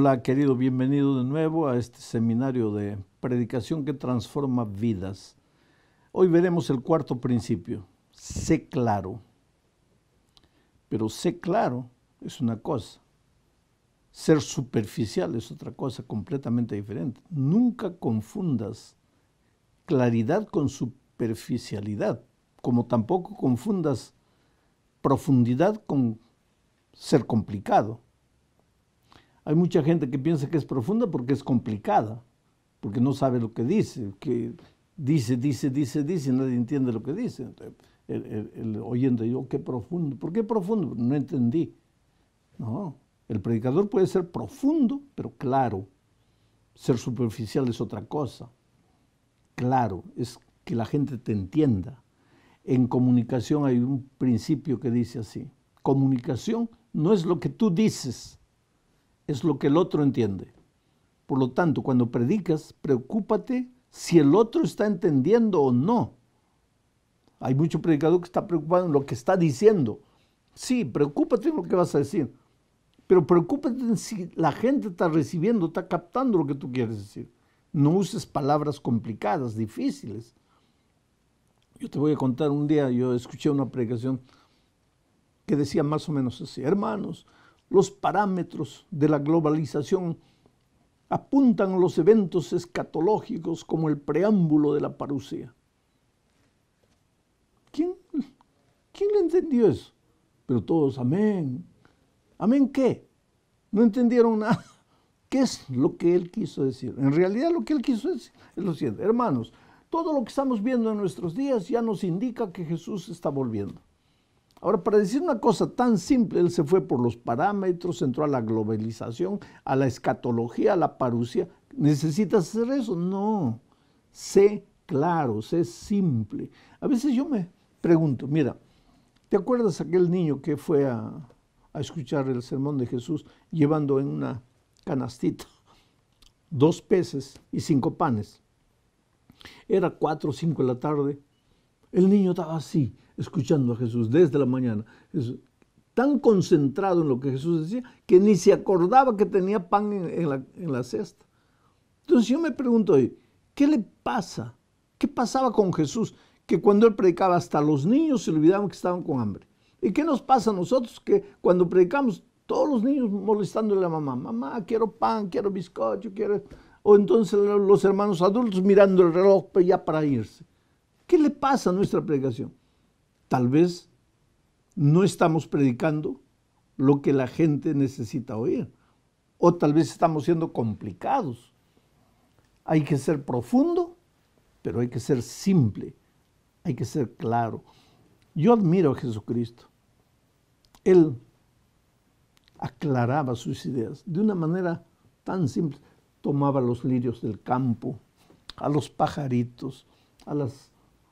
Hola querido, bienvenido de nuevo a este seminario de predicación que transforma vidas. Hoy veremos el cuarto principio, sé claro. Pero sé claro es una cosa, ser superficial es otra cosa completamente diferente. Nunca confundas claridad con superficialidad, como tampoco confundas profundidad con ser complicado hay mucha gente que piensa que es profunda porque es complicada, porque no sabe lo que dice, que dice, dice, dice, dice, nadie entiende lo que dice. Oyendo el, oh, qué profundo. ¿Por qué profundo? No entendí. No, el predicador puede ser profundo, pero claro. Ser superficial es otra cosa. Claro, es que la gente te entienda. En comunicación hay un principio que dice así. Comunicación no es lo que tú dices, es lo que el otro entiende. Por lo tanto, cuando predicas, preocúpate si el otro está entendiendo o no. Hay mucho predicador que está preocupado en lo que está diciendo. Sí, preocúpate en lo que vas a decir, pero preocúpate en si la gente está recibiendo, está captando lo que tú quieres decir. No uses palabras complicadas, difíciles. Yo te voy a contar un día, yo escuché una predicación que decía más o menos así, hermanos, los parámetros de la globalización apuntan a los eventos escatológicos como el preámbulo de la parusia. ¿Quién, ¿Quién le entendió eso? Pero todos, amén. ¿Amén qué? No entendieron nada. ¿Qué es lo que él quiso decir? En realidad lo que él quiso decir es lo siguiente. Hermanos, todo lo que estamos viendo en nuestros días ya nos indica que Jesús está volviendo. Ahora, para decir una cosa tan simple, él se fue por los parámetros, entró a la globalización, a la escatología, a la parusia. ¿Necesitas hacer eso? No. Sé claro, sé simple. A veces yo me pregunto, mira, ¿te acuerdas aquel niño que fue a, a escuchar el sermón de Jesús llevando en una canastita dos peces y cinco panes? Era cuatro o cinco de la tarde el niño estaba así, escuchando a Jesús desde la mañana. tan concentrado en lo que Jesús decía que ni se acordaba que tenía pan en, la, cesta. Entonces yo me pregunto hoy, ¿qué le pasa? ¿Qué pasaba con Jesús? Que cuando él predicaba hasta los niños se olvidaban que estaban con hambre. ¿Y qué nos pasa a nosotros? Que cuando predicamos, todos los niños molestándole a la mamá, mamá, quiero pan, quiero bizcocho, quiero... O entonces los hermanos adultos mirando el reloj ya para irse. ¿Qué le pasa a nuestra predicación? Tal vez no estamos predicando lo que la gente necesita oír. O tal vez estamos siendo complicados. Hay que ser profundo, pero hay que ser simple. Hay que ser claro. Yo admiro a Jesucristo. Él aclaraba sus ideas de una manera tan simple. Tomaba los lirios del campo, a los pajaritos, a las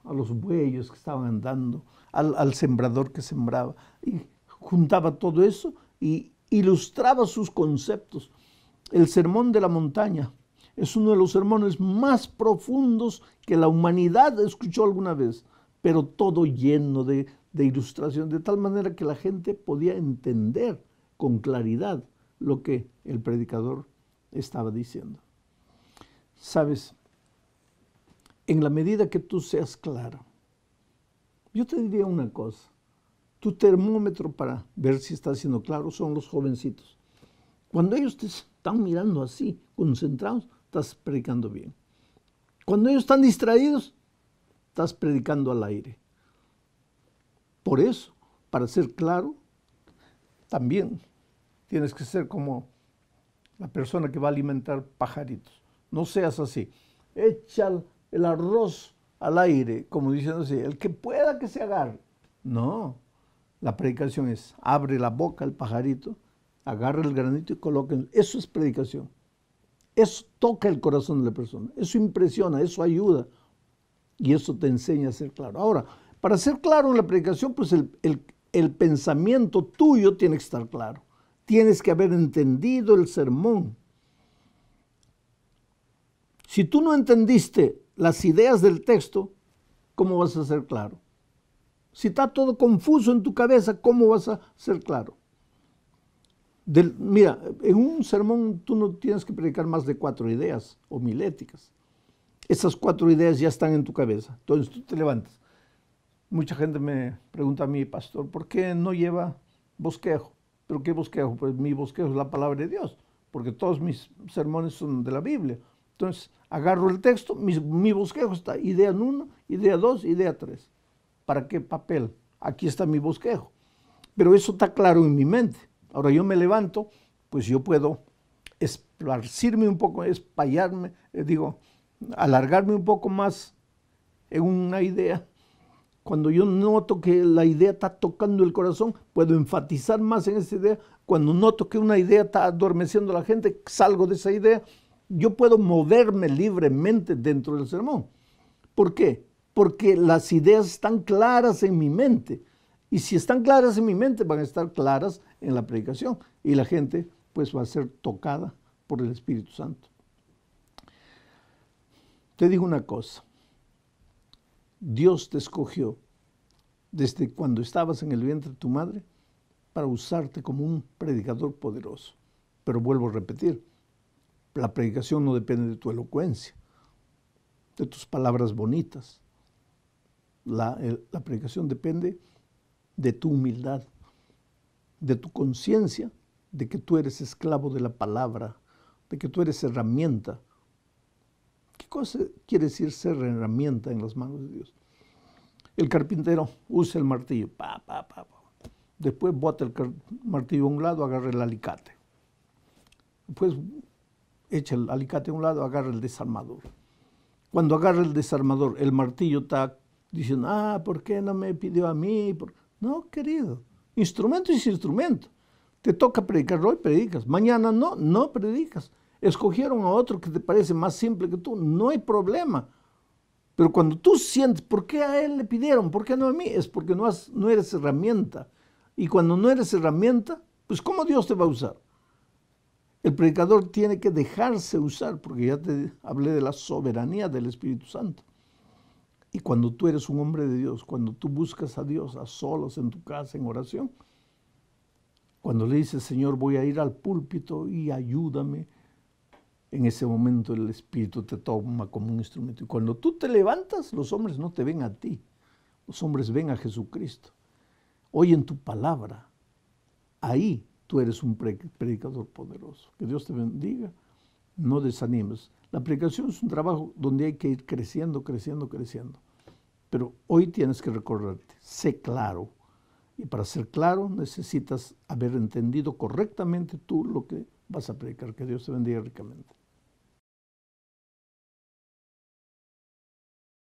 a los bueyes que estaban andando, al, sembrador que sembraba. Y juntaba todo eso y ilustraba sus conceptos. El sermón de la montaña es uno de los sermones más profundos que la humanidad escuchó alguna vez, pero todo lleno de ilustración, de tal manera que la gente podía entender con claridad lo que el predicador estaba diciendo. Sabes, en la medida que tú seas claro. Yo te diría una cosa, tu termómetro para ver si estás siendo claro son los jovencitos. Cuando ellos te están mirando así, concentrados, estás predicando bien. Cuando ellos están distraídos, estás predicando al aire. Por eso, para ser claro, también tienes que ser como la persona que va a alimentar pajaritos. No seas así. Echa el arroz al aire, como diciendo así, el que pueda que se agarre. No, la predicación es, abre la boca el pajarito, agarra el granito y coloca. Eso es predicación. Eso toca el corazón de la persona, eso impresiona, eso ayuda y eso te enseña a ser claro. Ahora, para ser claro en la predicación, pues el pensamiento tuyo tiene que estar claro. Tienes que haber entendido el sermón. Si tú no entendiste las ideas del texto, ¿cómo vas a ser claro? Si está todo confuso en tu cabeza, ¿cómo vas a ser claro? mira, en un sermón tú no tienes que predicar más de cuatro ideas homiléticas. Esas cuatro ideas ya están en tu cabeza. Entonces tú te levantas. Mucha gente me pregunta a mí, pastor, ¿por qué no lleva bosquejo? ¿Pero qué bosquejo? Pues mi bosquejo es la palabra de Dios, porque todos mis sermones son de la Biblia. Entonces, agarro el texto, mi, bosquejo está idea 1, idea dos, idea 3. ¿Para qué papel? Aquí está mi bosquejo. Pero eso está claro en mi mente. Ahora yo me levanto, pues yo puedo esparcirme un poco, espallarme, eh, digo, alargarme un poco más en una idea. Cuando yo noto que la idea está tocando el corazón, puedo enfatizar más en esa idea. Cuando noto que una idea está adormeciendo a la gente, salgo de esa idea yo puedo moverme libremente dentro del sermón. ¿Por qué? Porque las ideas están claras en mi mente. Y si están claras en mi mente, van a estar claras en la predicación. Y la gente pues va a ser tocada por el Espíritu Santo. Te digo una cosa. Dios te escogió desde cuando estabas en el vientre de tu madre para usarte como un predicador poderoso. Pero vuelvo a repetir, la predicación no depende de tu elocuencia, de tus palabras bonitas. La, predicación depende de tu humildad, de tu conciencia de que tú eres esclavo de la palabra, de que tú eres herramienta. ¿Qué cosa quiere decir ser herramienta en las manos de Dios? El carpintero usa el martillo, pa, pa, pa, después bota el martillo a un lado, agarra el alicate, después echa el alicate a un lado, agarra el desarmador. Cuando agarra el desarmador, el martillo está diciendo, ah, ¿por qué no me pidió a mí? No, querido, instrumento es instrumento. Te toca predicar hoy, predicas. Mañana no, no predicas. Escogieron a otro que te parece más simple que tú, no hay problema. Pero cuando tú sientes, ¿por qué a él le pidieron? ¿Por qué no a mí? Es porque no, no eres herramienta. Y cuando no eres herramienta, pues ¿cómo Dios te va a usar? El predicador tiene que dejarse usar, porque ya te hablé de la soberanía del Espíritu Santo. Y cuando tú eres un hombre de Dios, cuando tú buscas a Dios a solos en tu casa en oración, cuando le dices, Señor, voy a ir al púlpito y ayúdame, en ese momento el Espíritu te toma como un instrumento. Y cuando tú te levantas, los hombres no te ven a ti, los hombres ven a Jesucristo, oyen tu palabra. Ahí tú eres un predicador poderoso. Que Dios te bendiga, no desanimes. La predicación es un trabajo donde hay que ir creciendo, creciendo, creciendo. Pero hoy tienes que recordarte, sé claro. Y para ser claro necesitas haber entendido correctamente tú lo que vas a predicar. Que Dios te bendiga ricamente.